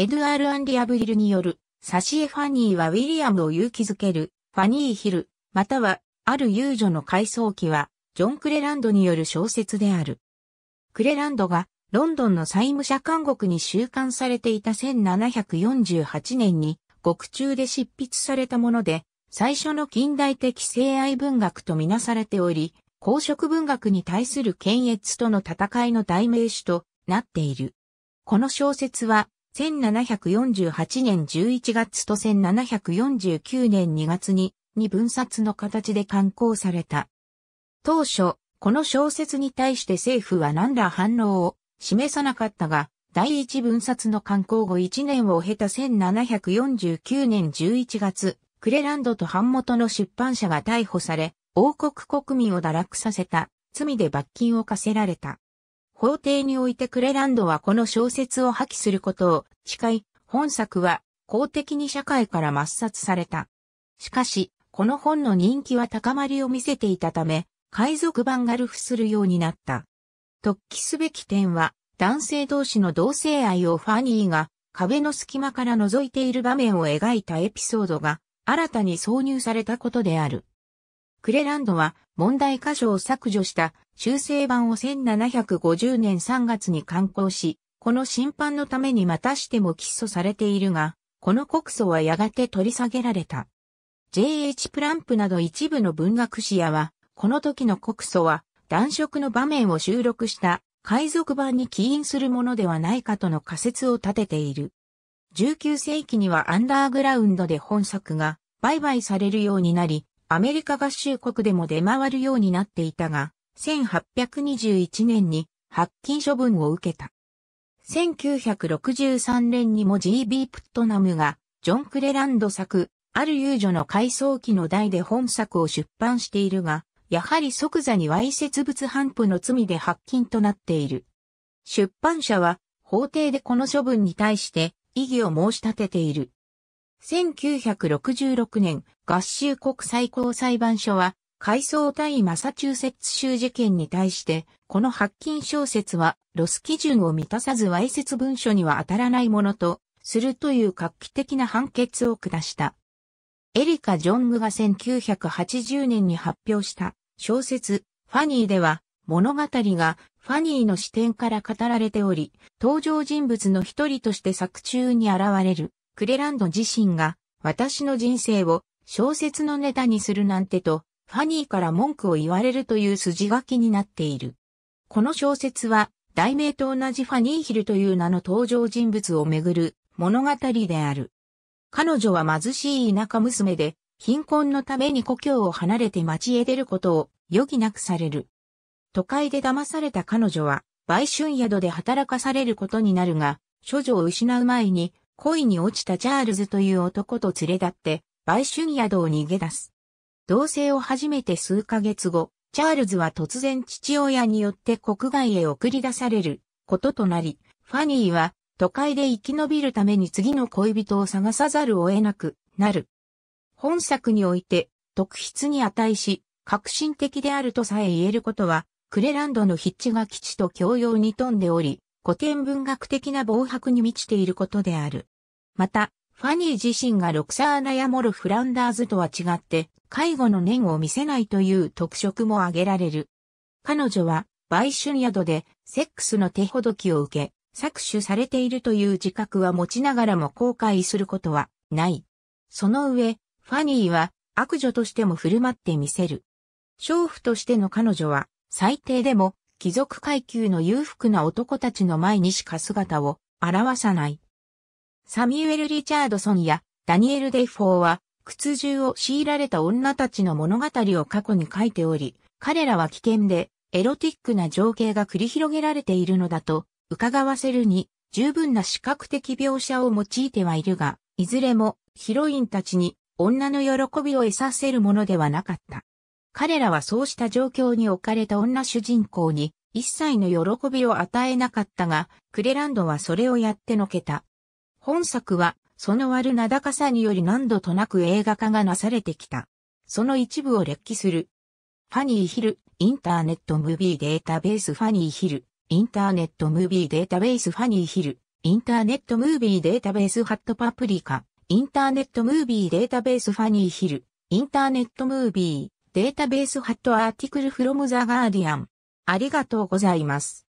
エドゥアール・アンリアブリルによる、シ絵ファニーはウィリアムを勇気づける、ファニー・ヒル、または、ある遊女の回想記は、ジョン・クレランドによる小説である。クレランドが、ロンドンの債務者監獄に収監されていた1748年に、獄中で執筆されたもので、最初の近代的性愛文学とみなされており、公職文学に対する検閲との戦いの代名詞となっている。この小説は、1748年11月と1749年2月に、に分冊の形で刊行された。当初、この小説に対して政府は何ら反応を示さなかったが、第一分冊の刊行後1年を経た1749年11月、クレランドと版元の出版社が逮捕され、王国国民を堕落させた罪で罰金を課せられた。法廷においてクレランドはこの小説を破棄することを誓い、本作は公的に社会から抹殺された。しかし、この本の人気は高まりを見せていたため、海賊版が流布するようになった。突起すべき点は、男性同士の同性愛をファニーが壁の隙間から覗いている場面を描いたエピソードが新たに挿入されたことである。クレランドは問題箇所を削除した修正版を1750年3月に刊行し、この審判のためにまたしても起訴されているが、この告訴はやがて取り下げられた。J.H. プランプなど一部の文学史やは、この時の告訴は、男色の場面を収録した海賊版に起因するものではないかとの仮説を立てている。19世紀にはアンダーグラウンドで本作が売買されるようになり、アメリカ合衆国でも出回るようになっていたが、1821年に発禁処分を受けた。1963年にも G.B. プットナムが、ジョン・クレランド作、ある遊女の回想記の題で本作を出版しているが、やはり即座にわいせつ物反布の罪で発禁となっている。出版社は、法廷でこの処分に対して異議を申し立てている。1966年、合衆国最高裁判所は、海藻対マサチューセッツ州事件に対して、この発禁小説は、ロス基準を満たさず歪説文書には当たらないものと、するという画期的な判決を下した。エリカ・ジョングが1980年に発表した小説、ファニーでは、物語がファニーの視点から語られており、登場人物の一人として作中に現れるクレランド自身が私の人生を小説のネタにするなんてと、ファニーから文句を言われるという筋書きになっている。この小説は、題名と同じファニーヒルという名の登場人物をめぐる物語である。彼女は貧しい田舎娘で、貧困のために故郷を離れて町へ出ることを余儀なくされる。都会で騙された彼女は、売春宿で働かされることになるが、処女を失う前に恋に落ちたチャールズという男と連れ立って、売春宿を逃げ出す。同棲を始めて数ヶ月後、チャールズは突然父親によって国外へ送り出されることとなり、ファニーは都会で生き延びるために次の恋人を探さざるを得なくなる。本作において特筆に値し、革新的であるとさえ言えることは、クレランドの筆致が基地と共用に富んでおり、古典文学的な防白に満ちていることである。また、ファニー自身がロクサーナやモル・フランダーズとは違って、介護の念を見せないという特色も挙げられる。彼女は、売春宿で、セックスの手ほどきを受け、搾取されているという自覚は持ちながらも後悔することは、ない。その上、ファニーは、悪女としても振る舞ってみせる。娼婦としての彼女は、最低でも、貴族階級の裕福な男たちの前にしか姿を現さない。サミュエル・リチャードソンやダニエル・デイフォーは屈渋を強いられた女たちの物語を過去に書いており、彼らは危険でエロティックな情景が繰り広げられているのだと伺わせるに十分な視覚的描写を用いてはいるが、いずれもヒロインたちに女の喜びを得させるものではなかった。彼らはそうした状況に置かれた女主人公に一切の喜びを与えなかったが、クレランドはそれをやってのけた。本作は、その悪なだかさにより何度となく映画化がなされてきた。その一部を列記する。ファニーヒル、インターネットムービーデータベースファニーヒル、インターネットムービーデータベースファニーヒル、インターネットムービーデータベースハットパプリカ、インターネットムービーデータベースファニーヒル、インターネットムービー、データベースハットアーティクルフロムザガーディアン。ありがとうございます。